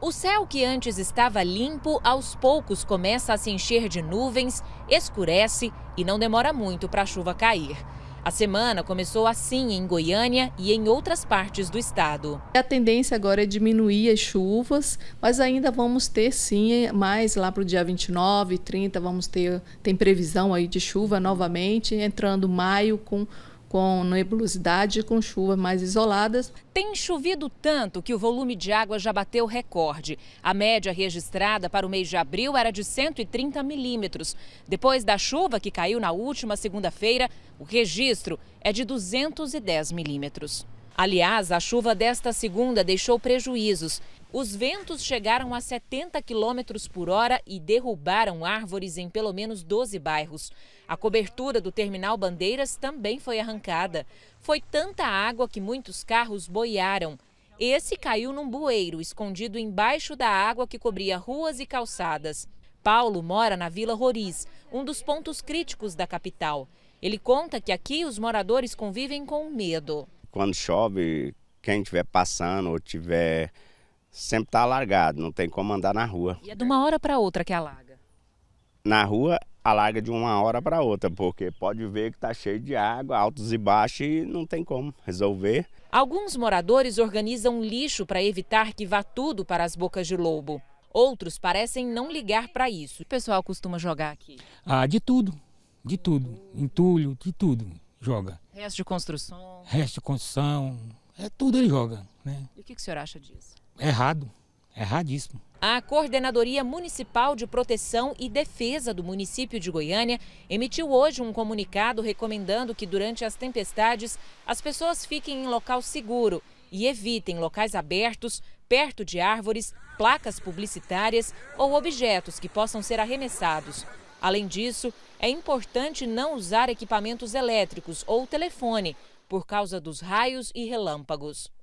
O céu que antes estava limpo, aos poucos começa a se encher de nuvens, escurece e não demora muito para a chuva cair. A semana começou assim em Goiânia e em outras partes do estado. A tendência agora é diminuir as chuvas, mas ainda vamos ter sim, mais lá para o dia 29, 30, vamos ter, tem previsão aí de chuva novamente, entrando maio com com nebulosidade e com chuvas mais isoladas. Tem chovido tanto que o volume de água já bateu recorde. A média registrada para o mês de abril era de 130 milímetros. Depois da chuva que caiu na última segunda-feira, o registro é de 210 milímetros. Aliás, a chuva desta segunda deixou prejuízos os ventos chegaram a 70 quilômetros por hora e derrubaram árvores em pelo menos 12 bairros. A cobertura do terminal Bandeiras também foi arrancada. Foi tanta água que muitos carros boiaram. Esse caiu num bueiro escondido embaixo da água que cobria ruas e calçadas. Paulo mora na Vila Roriz, um dos pontos críticos da capital. Ele conta que aqui os moradores convivem com medo. Quando chove, quem estiver passando ou tiver sempre está alargado, não tem como andar na rua. E é de uma hora para outra que alaga? Na rua alaga de uma hora para outra, porque pode ver que está cheio de água, altos e baixos, e não tem como resolver. Alguns moradores organizam lixo para evitar que vá tudo para as bocas de lobo. Outros parecem não ligar para isso. O pessoal costuma jogar aqui? Ah, de tudo, de tudo. Entulho, de tudo joga. Resto de construção? Resto de construção, é tudo ele joga. Né? E o que, que o senhor acha disso? errado, erradíssimo. A Coordenadoria Municipal de Proteção e Defesa do município de Goiânia emitiu hoje um comunicado recomendando que durante as tempestades as pessoas fiquem em local seguro e evitem locais abertos, perto de árvores, placas publicitárias ou objetos que possam ser arremessados. Além disso, é importante não usar equipamentos elétricos ou telefone por causa dos raios e relâmpagos.